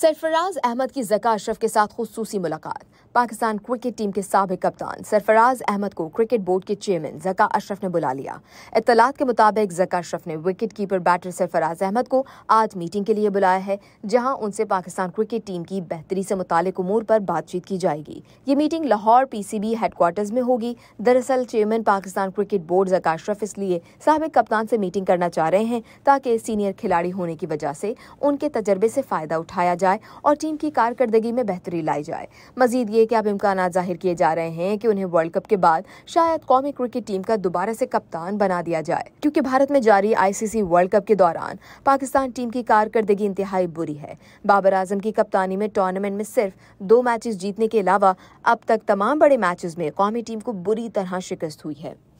सरफराज अहमद की जका अशरफ के साथ खसूसी मुलाकात पाकिस्तान क्रिकेट टीम के सबक कप्तान सरफराज अहमद को क्रिकेट बोर्ड के चेयरमैन जका अशरफ ने बुला लिया इतलात के मुताबिक जका अशरफ ने wicket keeper batter Sarfaraz Ahmed को आज मीटिंग के लिए बुलाया है जहां उनसे पाकिस्तान क्रिकेट टीम की बेहतरी से मुतक उमूर पर बातचीत की जाएगी ये meeting Lahore P C B headquarters में होगी दरअसल चेयरमैन पाकिस्तान क्रिकेट बोर्ड जका अशरफ इसलिए सबक कप्तान से मीटिंग करना चाह रहे हैं ताकि सीनियर खिलाड़ी होने की वजह से उनके तजर्बे से फ़ायदा उठाया जाए और टीम की कारकर्दगी में बेहतरी लाई जाए मजीद ये लेके अब इम्कान जाहिर किए जा रहे हैं कि उन्हें वर्ल्ड कप के बाद शायद कौमी क्रिकेट टीम का दोबारा से कप्तान बना दिया जाए क्योंकि भारत में जारी आईसीसी वर्ल्ड कप के दौरान पाकिस्तान टीम की कारकर्दगी इंतहाई बुरी है बाबर आजम की कप्तानी में टूर्नामेंट में सिर्फ दो मैचेस जीतने के अलावा अब तक तमाम बड़े मैचेस में कौमी टीम को बुरी तरह शिकस्त हुई है